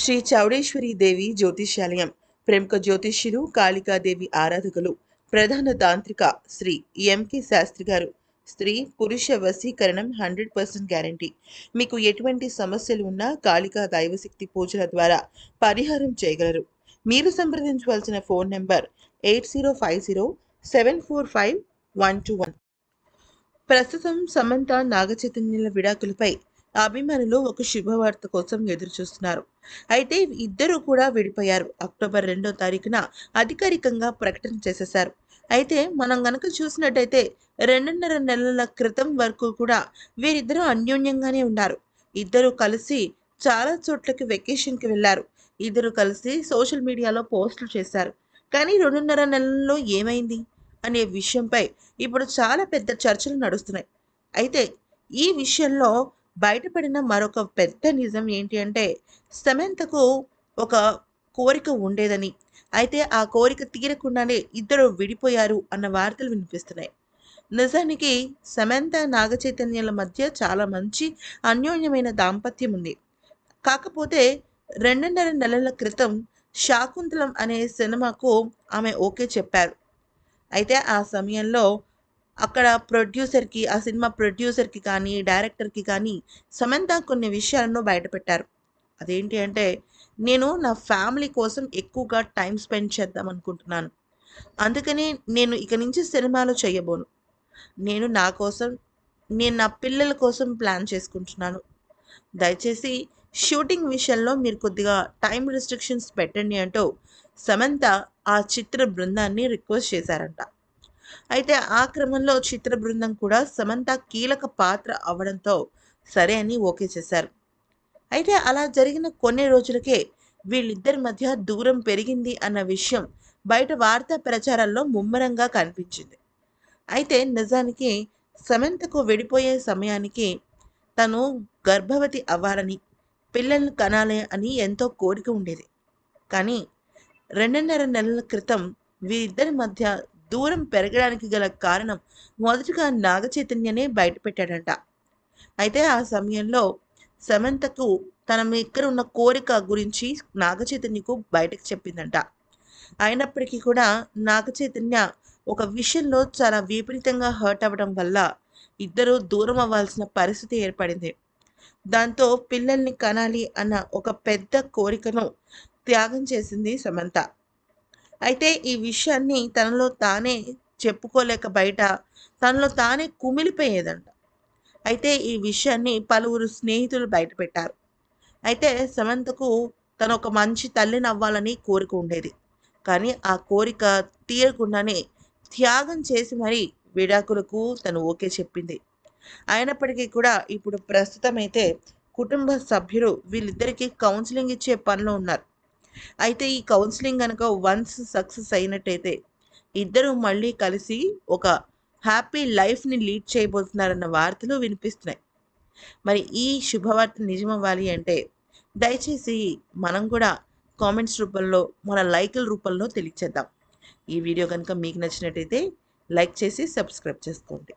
శ్రీ దేవి జ్యోతిష్యాలయం ప్రముఖ జ్యోతిష్యులు కాళికాదేవి ఆరాధకులు ప్రధాన తాంత్రిక శ్రీ ఎంకే శాస్త్రి గారు స్త్రీ పురుష వశీకరణం హండ్రెడ్ పర్సెంట్ గ్యారంటీ మీకు ఎటువంటి సమస్యలు ఉన్నా కాళికా దైవశక్తి పూజల ద్వారా పరిహారం చేయగలరు మీరు సంప్రదించవలసిన phone number eight zero five zero seven four five one two one ప్రస్తుతం సమంత నాగచైతన్యుల విడాకులపై అభిమానులు ఒక శుభవార్త కోసం ఎదురుచూస్తున్నారు అయితే ఇద్దరు కూడా విడిపోయారు అక్టోబర్ రెండో తారీఖున అధికారికంగా ప్రకటన చేసేశారు అయితే మనం గనక చూసినట్టయితే రెండున్నర నెలల క్రితం వరకు కూడా వీరిద్దరూ అన్యోన్యంగానే ఉన్నారు ఇద్దరు కలిసి చాలా చోట్లకి వెకేషన్కి వెళ్ళారు ఇద్దరు కలిసి సోషల్ మీడియాలో పోస్టులు చేశారు కానీ రెండున్నర నెలల్లో ఏమైంది అనే విషయంపై ఇప్పుడు చాలా పెద్ద చర్చలు నడుస్తున్నాయి అయితే ఈ విషయంలో బయటపడిన మరొక పెద్ద నిజం ఏంటి అంటే సమంతకు ఒక కోరిక ఉండేదని అయితే ఆ కోరిక తీరకుండానే ఇద్దరు విడిపోయారు అన్న వార్తలు వినిపిస్తున్నాయి నిజానికి సమంత నాగ మధ్య చాలా మంచి అన్యోన్యమైన దాంపత్యం ఉంది కాకపోతే రెండున్నర నెలల క్రితం శాకుంతలం అనే సినిమాకు ఆమె ఓకే చెప్పారు అయితే ఆ సమయంలో అక్కడ ప్రొడ్యూసర్కి ఆ సినిమా ప్రొడ్యూసర్కి కానీ డైరెక్టర్కి కానీ సమంత కొన్ని విషయాలను బయటపెట్టారు అదేంటి అంటే నేను నా ఫ్యామిలీ కోసం ఎక్కువగా టైం స్పెండ్ చేద్దాం అనుకుంటున్నాను అందుకని నేను ఇక నుంచి సినిమాలు చేయబోను నేను నా కోసం నేను నా పిల్లల కోసం ప్లాన్ చేసుకుంటున్నాను దయచేసి షూటింగ్ విషయంలో మీరు కొద్దిగా టైం రిస్ట్రిక్షన్స్ పెట్టండి అంటూ సమంత ఆ చిత్ర బృందాన్ని రిక్వెస్ట్ చేశారంట అయితే ఆ క్రమంలో చిత్ర బృందం కూడా సమంత కీలక పాత్ర అవడంతో సరే అని ఓకే చేశారు అయితే అలా జరిగిన కొన్ని రోజులకే వీళ్ళిద్దరి మధ్య దూరం పెరిగింది అన్న విషయం బయట వార్తా ప్రచారాల్లో ముమ్మరంగా కనిపించింది అయితే నిజానికి సమంతకు విడిపోయే సమయానికి తను గర్భవతి అవ్వాలని పిల్లల్ని కనాలి అని ఎంతో కోరిక ఉండేది కానీ రెండున్నర నెలల క్రితం వీరిద్దరి మధ్య దూరం పెరగడానికి గల కారణం మొదటిగా నాగ చైతన్యనే బయటపెట్టాడట అయితే ఆ సమయంలో సమంతకు తన దగ్గర ఉన్న కోరిక గురించి నాగ చైతన్యకు బయటకు చెప్పిందంట అయినప్పటికీ కూడా నాగ చైతన్య ఒక విషయంలో చాలా విపరీతంగా హర్ట్ అవ్వడం వల్ల ఇద్దరూ దూరం అవ్వాల్సిన పరిస్థితి ఏర్పడింది దాంతో పిల్లల్ని కనాలి అన్న ఒక పెద్ద కోరికను త్యాగం చేసింది సమంత అయితే ఈ విషయాన్ని తనలో తానే చెప్పుకోలేక బయట తనలో తానే కుమిలిపోయేదంట అయితే ఈ విషయాన్ని పలువురు స్నేహితులు బయటపెట్టారు అయితే సమంతకు తను ఒక మంచి తల్లిని అవ్వాలని కోరిక ఉండేది కానీ ఆ కోరిక తీరకుండానే త్యాగం చేసి మరీ విడాకులకు తను ఓకే చెప్పింది అయినప్పటికీ కూడా ఇప్పుడు ప్రస్తుతం అయితే కుటుంబ సభ్యులు వీళ్ళిద్దరికీ కౌన్సిలింగ్ ఇచ్చే పనిలో ఉన్నారు అయితే ఈ కౌన్సిలింగ్ కనుక వన్స్ సక్సెస్ అయినట్టయితే ఇద్దరు మళ్ళీ కలిసి ఒక హ్యాపీ లైఫ్ని లీడ్ చేయబోతున్నారన్న వార్తలు వినిపిస్తున్నాయి మరి ఈ శుభవార్త నిజమవ్వాలి అంటే దయచేసి మనం కూడా కామెంట్స్ రూపంలో మన లైకుల రూపంలో తెలియచేద్దాం ఈ వీడియో కనుక మీకు నచ్చినట్టయితే లైక్ చేసి సబ్స్క్రైబ్ చేసుకోండి